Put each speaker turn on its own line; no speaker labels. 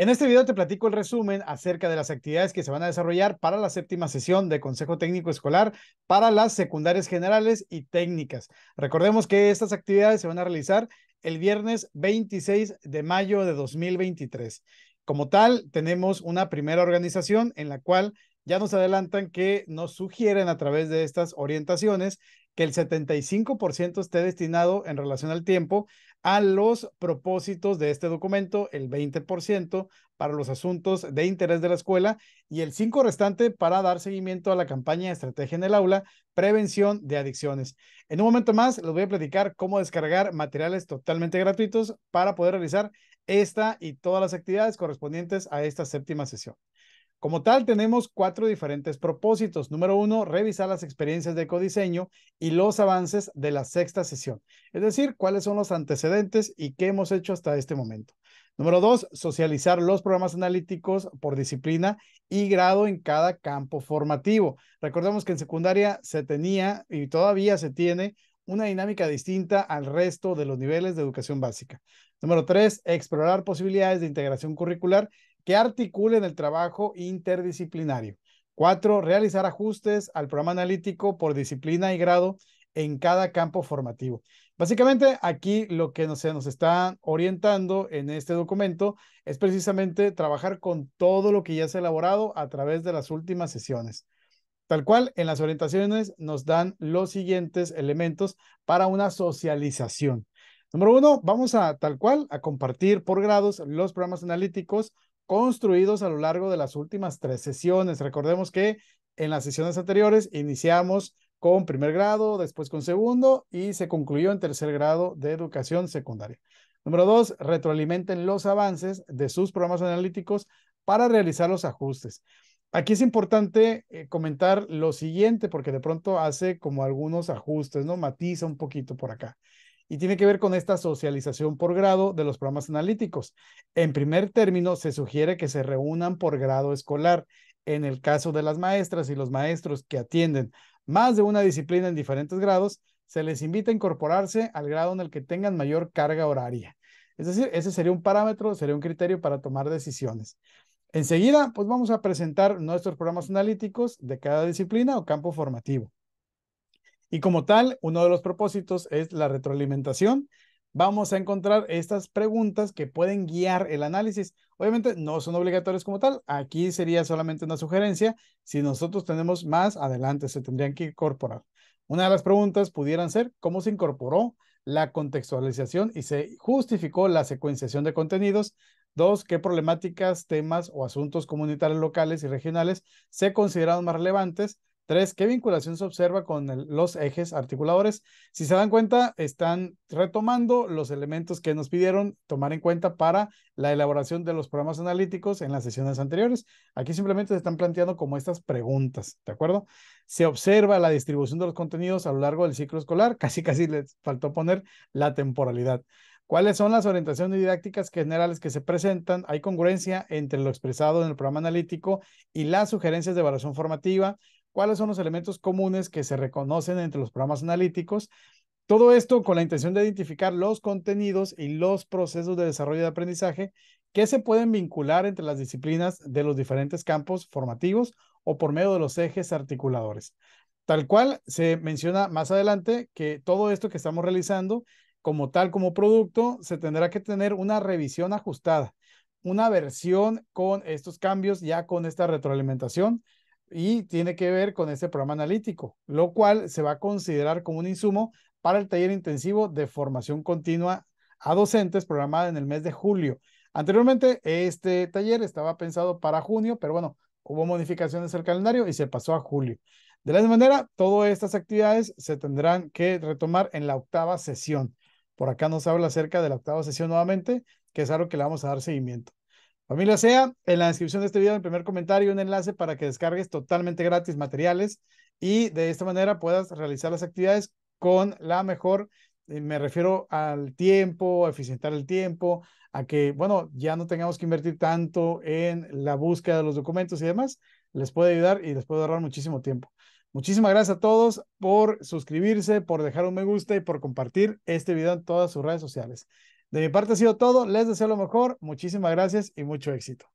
En este video te platico el resumen acerca de las actividades que se van a desarrollar para la séptima sesión de Consejo Técnico Escolar para las secundarias generales y técnicas. Recordemos que estas actividades se van a realizar el viernes 26 de mayo de 2023. Como tal, tenemos una primera organización en la cual ya nos adelantan que nos sugieren a través de estas orientaciones que el 75% esté destinado en relación al tiempo a los propósitos de este documento, el 20% para los asuntos de interés de la escuela y el 5% restante para dar seguimiento a la campaña de Estrategia en el Aula, Prevención de Adicciones. En un momento más les voy a platicar cómo descargar materiales totalmente gratuitos para poder realizar esta y todas las actividades correspondientes a esta séptima sesión. Como tal, tenemos cuatro diferentes propósitos. Número uno, revisar las experiencias de codiseño y los avances de la sexta sesión, es decir, cuáles son los antecedentes y qué hemos hecho hasta este momento. Número dos, socializar los programas analíticos por disciplina y grado en cada campo formativo. Recordemos que en secundaria se tenía y todavía se tiene una dinámica distinta al resto de los niveles de educación básica. Número tres, explorar posibilidades de integración curricular que articulen el trabajo interdisciplinario. Cuatro, realizar ajustes al programa analítico por disciplina y grado en cada campo formativo. Básicamente, aquí lo que se nos está orientando en este documento es precisamente trabajar con todo lo que ya se ha elaborado a través de las últimas sesiones. Tal cual, en las orientaciones nos dan los siguientes elementos para una socialización. Número uno, vamos a tal cual a compartir por grados los programas analíticos construidos a lo largo de las últimas tres sesiones. Recordemos que en las sesiones anteriores iniciamos con primer grado, después con segundo y se concluyó en tercer grado de educación secundaria. Número dos, retroalimenten los avances de sus programas analíticos para realizar los ajustes. Aquí es importante eh, comentar lo siguiente, porque de pronto hace como algunos ajustes, ¿no? Matiza un poquito por acá y tiene que ver con esta socialización por grado de los programas analíticos. En primer término, se sugiere que se reúnan por grado escolar. En el caso de las maestras y los maestros que atienden más de una disciplina en diferentes grados, se les invita a incorporarse al grado en el que tengan mayor carga horaria. Es decir, ese sería un parámetro, sería un criterio para tomar decisiones. Enseguida, pues vamos a presentar nuestros programas analíticos de cada disciplina o campo formativo. Y como tal, uno de los propósitos es la retroalimentación. Vamos a encontrar estas preguntas que pueden guiar el análisis. Obviamente no son obligatorias como tal. Aquí sería solamente una sugerencia. Si nosotros tenemos más, adelante se tendrían que incorporar. Una de las preguntas pudieran ser cómo se incorporó la contextualización y se justificó la secuenciación de contenidos. Dos, qué problemáticas, temas o asuntos comunitarios locales y regionales se consideraron más relevantes. Tres, ¿qué vinculación se observa con los ejes articuladores? Si se dan cuenta, están retomando los elementos que nos pidieron tomar en cuenta para la elaboración de los programas analíticos en las sesiones anteriores. Aquí simplemente se están planteando como estas preguntas, ¿de acuerdo? Se observa la distribución de los contenidos a lo largo del ciclo escolar. Casi, casi les faltó poner la temporalidad. ¿Cuáles son las orientaciones didácticas generales que se presentan? ¿Hay congruencia entre lo expresado en el programa analítico y las sugerencias de evaluación formativa? cuáles son los elementos comunes que se reconocen entre los programas analíticos. Todo esto con la intención de identificar los contenidos y los procesos de desarrollo de aprendizaje que se pueden vincular entre las disciplinas de los diferentes campos formativos o por medio de los ejes articuladores. Tal cual se menciona más adelante que todo esto que estamos realizando como tal, como producto, se tendrá que tener una revisión ajustada, una versión con estos cambios, ya con esta retroalimentación y tiene que ver con este programa analítico, lo cual se va a considerar como un insumo para el taller intensivo de formación continua a docentes programada en el mes de julio. Anteriormente, este taller estaba pensado para junio, pero bueno, hubo modificaciones al calendario y se pasó a julio. De la misma manera, todas estas actividades se tendrán que retomar en la octava sesión. Por acá nos habla acerca de la octava sesión nuevamente, que es algo que le vamos a dar seguimiento. Familia SEA, en la descripción de este video, en el primer comentario, un enlace para que descargues totalmente gratis materiales y de esta manera puedas realizar las actividades con la mejor, eh, me refiero al tiempo, a eficientar el tiempo, a que, bueno, ya no tengamos que invertir tanto en la búsqueda de los documentos y demás, les puede ayudar y les puede ahorrar muchísimo tiempo. Muchísimas gracias a todos por suscribirse, por dejar un me gusta y por compartir este video en todas sus redes sociales. De mi parte ha sido todo. Les deseo lo mejor. Muchísimas gracias y mucho éxito.